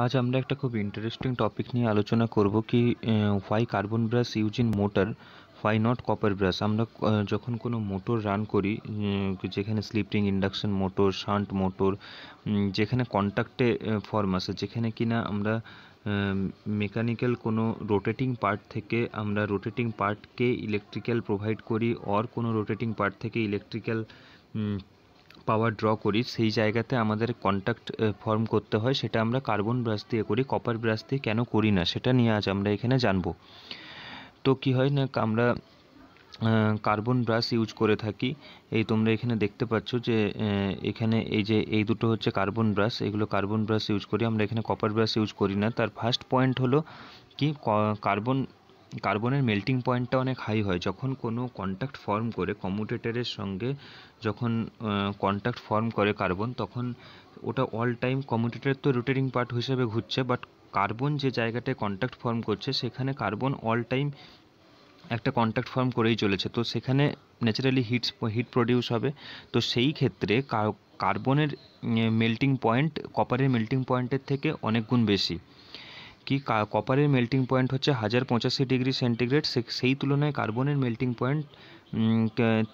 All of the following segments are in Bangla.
আজ আমরা একটা খুব ইন্টারেস্টিং টপিক নিয়ে আলোচনা করব কি why carbon brush use in motor why not copper brush আমরা যখন কোনো মোটর রান করি যেখানে slipping induction motor shunt motor যেখানে কন্ট্যাক্টে ফর্ম আছে যেখানে কিনা আমরা মেকানিক্যাল কোনো রোটেটিং পার্ট থেকে আমরা রোটেটিং পার্টকে ইলেকট্রিক্যাল প্রোভাইড করি অর কোনো রোটেটিং পার্ট থেকে ইলেকট্রিক্যাল পাওয়ার ড্র করি সেই জায়গাতে আমাদের কন্ট্যাক্ট ফর্ম করতে হয় সেটা আমরা কার্বন ব্রাশ দিয়ে করি কপার ব্রাশ দিয়ে কেন করি না সেটা নিয়ে আজ আমরা এখানে জানব তো কি হয় না আমরা কার্বন ব্রাশ ইউজ করে থাকি এই তোমরা এখানে দেখতে পাচ্ছ যে এখানে এই যে এই দুটো হচ্ছে কার্বন ব্রাশ এগুলো কার্বন ব্রাশ ইউজ করি আমরা এখানে কপার ব্রাশ ইউজ করি না তার ফার্স্ট পয়েন্ট হলো কি কার্বন কার্বনের মেল্টিং পয়েন্টটা অনেক হাই হয় যখন কোনো কন্ট্যাক্ট ফর্ম করে কমোটেটারের সঙ্গে যখন কন্ট্যাক্ট ফর্ম করে কার্বন তখন ওটা অল টাইম কমোটেটার তো রোটেটিং পার্ট হিসেবে ঘুরছে বাট কার্বন যে জায়গাটায় কন্ট্যাক্ট ফর্ম করছে সেখানে কার্বন অল টাইম একটা কন্ট্যাক্ট ফর্ম করেই চলেছে তো সেখানে ন্যাচারালি হিট হিট প্রডিউস হবে তো সেই ক্ষেত্রে কার্বনের মেল্টিং পয়েন্ট কপারের মেল্টিং পয়েন্টের থেকে অনেক গুণ বেশি কি কপারের মেল্টিং পয়েন্ট হচ্ছে হাজার পঁচাশি ডিগ্রি সেন্টিগ্রেড সেই তুলনায় কার্বনের মেল্টিং পয়েন্ট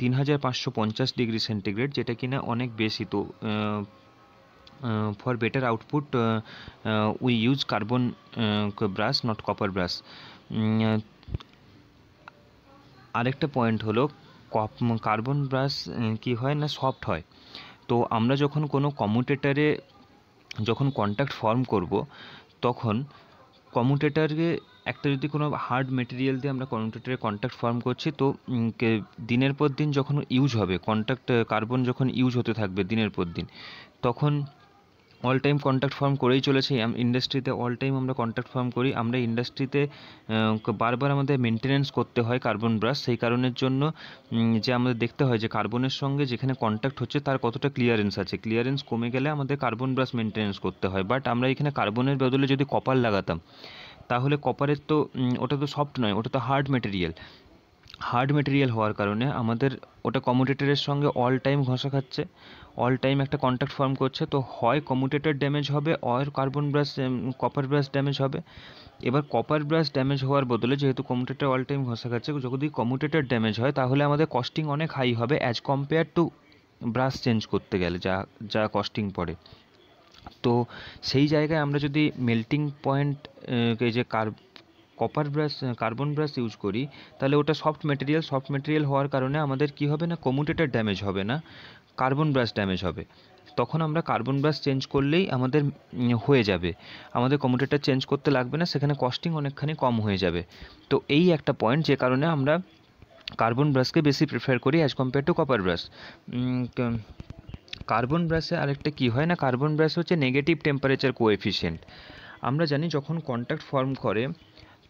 তিন হাজার পাঁচশো পঞ্চাশ ডিগ্রি সেন্টিগ্রেড যেটা কিনা অনেক বেশি তো for better output we use carbon brush not copper brush আরেকটা পয়েন্ট হলো কপ কার্বন ব্রাশ কি হয় না সফট হয় তো আমরা যখন কোনো কমোটেটারে যখন কন্ট্যাক্ট ফর্ম করব তখন কমিউটেটারকে একটা যদি কোনো হার্ড মেটেরিয়াল দিয়ে আমরা কমিউটেটারে কন্ট্যাক্ট ফর্ম করছি তো দিনের পর দিন যখন ইউজ হবে কন্ট্যাক্ট কার্বন যখন ইউজ হতে থাকবে দিনের পর দিন তখন অল টাইম কন্ট্যাক্ট ফর্ম করেই চলেছি ইন্ডাস্ট্রিতে অল টাইম আমরা কন্ট্যাক্ট ফর্ম করি আমরা ইন্ডাস্ট্রিতে বারবার আমাদের মেনটেনেন্স করতে হয় কার্বন ব্রাশ সেই কারণের জন্য যে আমাদের দেখতে হয় যে কার্বনের সঙ্গে যেখানে কন্ট্যাক্ট হচ্ছে তার কতটা ক্লিয়ারেন্স আছে ক্লিয়ারেন্স কমে গেলে আমাদের কার্বন ব্রাশ মেনটেনেন্স করতে হয় বাট আমরা এখানে কার্বনের বদলে যদি কপার লাগাতাম তাহলে কপারের তো ওটা তো সফট নয় ওটা তো হার্ড মেটেরিয়াল হার্ড মেটেরিয়াল হওয়ার কারণে আমাদের ওটা কমোডিটেটের সঙ্গে অল টাইম ঘষা খাচ্ছে অল টাইম একটা কন্ট্যাক্ট ফর্ম করছে তো হয় কমোডিটেটর ড্যামেজ হবে অয় carbon brush copper brush damage হবে এবার কপার ব্রাশ ড্যামেজ হওয়ার বদলে যেহেতু কমোডিটেটর অল টাইম ঘষা খাচ্ছে যদি কমোডিটেটর ড্যামেজ হয় তাহলে আমাদের কস্টিং অনেক হাই হবে as compare to brush change করতে গেলে যা যা কস্টিং পড়ে তো সেই জায়গায় আমরা যদি মেল্টিং পয়েন্ট যে carb copper brush carbon brush use করি তাহলে ওটা সফট মেটেরিয়াল সফট মেটেরিয়াল হওয়ার কারণে আমাদের কি হবে না কমিউটেটার ড্যামেজ হবে না কার্বন ব্রাশ ড্যামেজ হবে তখন আমরা কার্বন ব্রাশ চেঞ্জ করলেই আমাদের হয়ে যাবে আমাদের কমিউটেটার চেঞ্জ করতে লাগবে না সেখানে কস্টিং অনেকখানি কম হয়ে যাবে তো এই একটা পয়েন্ট যে কারণে আমরা কার্বন ব্রাশকে বেশি প্রিফার করি as compare to copper brush carbon ব্রাশে আরেকটা কি হয় না কার্বন ব্রাশ হচ্ছে নেগেটিভ টেম্পারেচার কোএফিসিয়েন্ট আমরা জানি যখন কন্ট্যাক্ট ফর্ম করে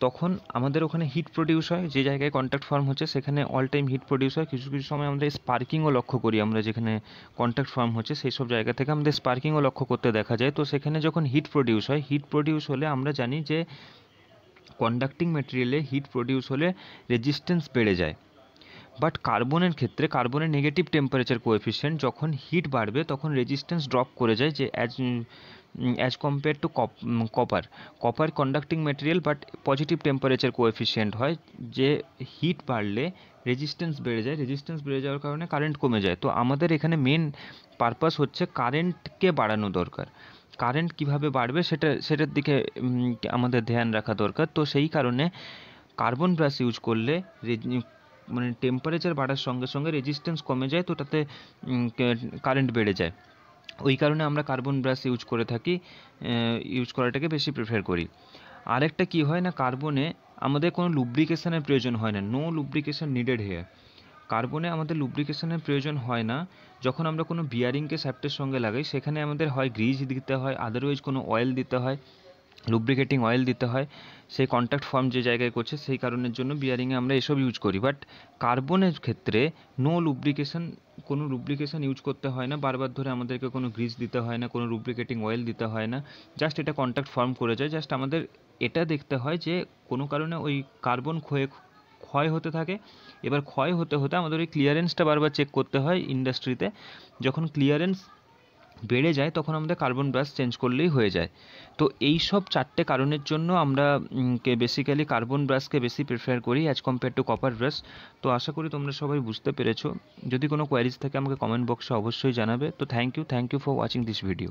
তখন আমাদের ওখানে হিট প্রডিউস হয় যে জায়গায় কন্ট্যাক্ট ফার্ম হচ্ছে সেখানে অল টাইম হিট প্রডিউস হয় কিছু কিছু সময় আমরা স্পার্কিংও লক্ষ্য করি আমরা যেখানে কন্ট্যাক্ট ফার্ম হচ্ছে সেই সব জায়গা থেকে আমাদের স্পার্কিংও লক্ষ্য করতে দেখা যায় তো সেখানে যখন হিট প্রডিউস হয় হিট প্রডিউস হলে আমরা জানি যে কন্ডাক্টিং মেটেরিয়ালে হিট প্রডিউস হলে রেজিস্ট্যান্স বেড়ে যায় বাট কার্বনের ক্ষেত্রে কার্বনের নেগেটিভ টেম্পারেচার কোএফিসিয়েন্ট যখন হিট বাড়বে তখন রেজিস্ট্যান্স ড্রপ করে যায় যে as as compare to copper copper conducting material but positive temperature coefficient হয় যে হিট বাড়লে রেজিস্ট্যান্স বেড়ে যায় রেজিস্ট্যান্স বেড়ে যাওয়ার কারণে কারেন্ট কমে যায় তো আমাদের এখানে মেন পারপাস হচ্ছে কারেন্টকে বাড়ানো দরকার কারেন্ট কিভাবে বাড়বে সেটা সেটার দিকে আমাদের ধ্যান রাখা দরকার তো সেই কারণে কার্বন ব্রাশ ইউজ করলে মানে টেম্পারেচার বাড়ার সঙ্গে সঙ্গে রেজিস্ট্যান্স কমে যায় তো তাতে কারেন্ট বেড়ে যায় ওই কারণে আমরা কার্বন ব্রাশ ইউজ করে থাকি ইউজ করাটাকে বেশি প্রেফার করি আরেকটা কি হয় না কার্বনে আমাদের কোনো লুব্রিকেশনের প্রয়োজন হয় না নো লুব্রিকেশন নিডেড হেয়ার কার্বনে আমাদের লুব্রিকেশনের প্রয়োজন হয় না যখন আমরা কোনো বিয়ারিংকে স্যাপ্টের সঙ্গে লাগাই সেখানে আমাদের হয় গ্রিজ দিতে হয় আদারওয়াইজ কোনো অয়েল দিতে হয় লুব্রিকেটিং অয়েল দিতে হয় সেই কন্ট্যাক্ট ফর্ম যে জায়গায় করছে সেই কারণের জন্য বিয়ারিংয়ে আমরা এসব ইউজ করি বাট কার্বনের ক্ষেত্রে নো লুব্রিকেশন কোনো রুপ্লিকেশন ইউজ করতে হয় না বারবার ধরে আমাদেরকে কোনো গ্রিজ দিতে হয় না কোনো রুপ্লিকেটিং অয়েল দিতে হয় না জাস্ট এটা কন্ট্যাক্ট ফর্ম করে যায় জাস্ট আমাদের এটা দেখতে হয় যে কোনো কারণে ওই কার্বন ক্ষয়ে ক্ষয় হতে থাকে এবার ক্ষয় হতে হতে আমাদের ওই ক্লিয়ারেন্সটা বারবার চেক করতে হয় ইন্ডাস্ট্রিতে যখন ক্লিয়ারেন্স বেড়ে যায় তখন আমাদের কার্বন ব্রাশ চেঞ্জ করলেই হয়ে যায় তো এই সব চারটে কারণের জন্য আমরা কে বেসিক্যালি কার্বন ব্রাশকে বেশি প্রেফার করি as compare to copper brush তো আশা করি তোমরা সবাই বুঝতে পেরেছো যদি কোনো কোয়ারিজ থাকে আমাকে কমেন্ট বক্সে অবশ্যই জানাবে তো thank you thank you for watching this video